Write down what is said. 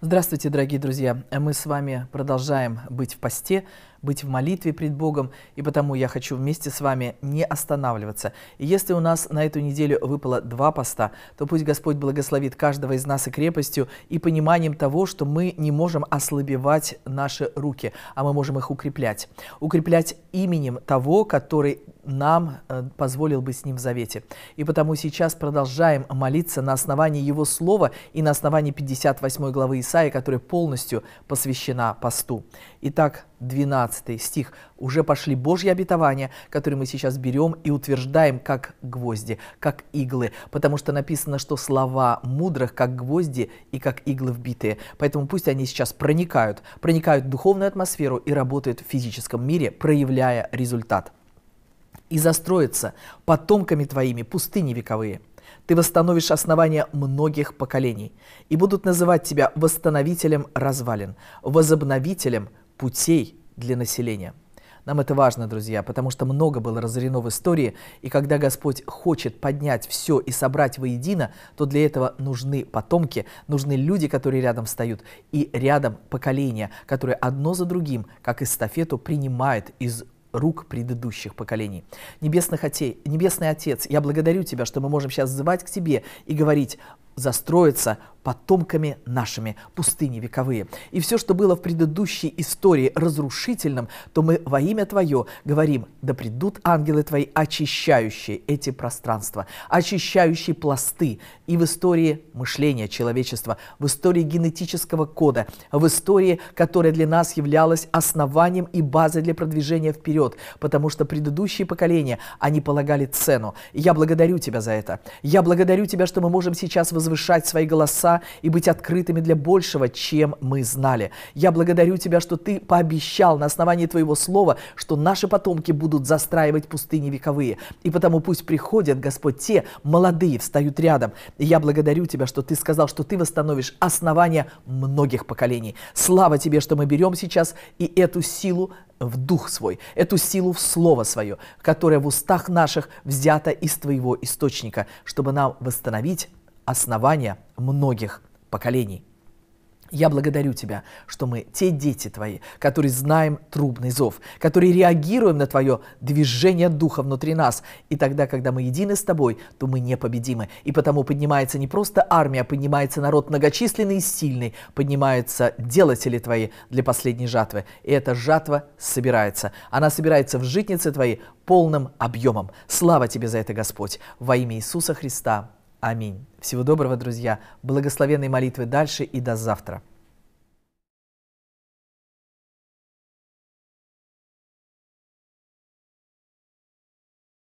Здравствуйте, дорогие друзья! Мы с вами продолжаем быть в посте быть в молитве пред Богом, и потому я хочу вместе с вами не останавливаться. И если у нас на эту неделю выпало два поста, то пусть Господь благословит каждого из нас и крепостью, и пониманием того, что мы не можем ослабевать наши руки, а мы можем их укреплять. Укреплять именем того, который нам э, позволил бы с ним в завете. И потому сейчас продолжаем молиться на основании его слова и на основании 58 главы Исаия, которая полностью посвящена посту. Итак, 12 стих. Уже пошли Божьи обетования, которые мы сейчас берем и утверждаем как гвозди, как иглы, потому что написано, что слова мудрых как гвозди и как иглы вбитые. Поэтому пусть они сейчас проникают, проникают в духовную атмосферу и работают в физическом мире, проявляя результат. «И застроятся потомками твоими пустыни вековые». Ты восстановишь основания многих поколений, и будут называть тебя восстановителем развалин, возобновителем путей для населения. Нам это важно, друзья, потому что много было разорено в истории, и когда Господь хочет поднять все и собрать воедино, то для этого нужны потомки, нужны люди, которые рядом встают, и рядом поколения, которые одно за другим, как эстафету, принимают из рук предыдущих поколений. Небесный, отец, Небесный Отец, я благодарю Тебя, что мы можем сейчас звать к Тебе и говорить, застроиться, потомками нашими, пустыни вековые. И все, что было в предыдущей истории разрушительным, то мы во имя Твое говорим, да придут ангелы Твои, очищающие эти пространства, очищающие пласты и в истории мышления человечества, в истории генетического кода, в истории, которая для нас являлась основанием и базой для продвижения вперед, потому что предыдущие поколения, они полагали цену. И я благодарю Тебя за это. Я благодарю Тебя, что мы можем сейчас возвышать свои голоса и быть открытыми для большего, чем мы знали. Я благодарю Тебя, что Ты пообещал на основании Твоего Слова, что наши потомки будут застраивать пустыни вековые. И потому пусть приходят, Господь, те молодые, встают рядом. И я благодарю Тебя, что Ты сказал, что Ты восстановишь основания многих поколений. Слава Тебе, что мы берем сейчас и эту силу в дух свой, эту силу в слово свое, которое в устах наших взято из твоего источника, чтобы нам восстановить основания многих поколений. Я благодарю Тебя, что мы те дети Твои, которые знаем трубный зов, которые реагируем на Твое движение Духа внутри нас. И тогда, когда мы едины с Тобой, то мы непобедимы. И потому поднимается не просто армия, а поднимается народ многочисленный и сильный, поднимаются делатели Твои для последней жатвы. И эта жатва собирается. Она собирается в житнице Твоей полным объемом. Слава Тебе за это, Господь, во имя Иисуса Христа. Аминь. Всего доброго, друзья. Благословенной молитвы дальше и до завтра.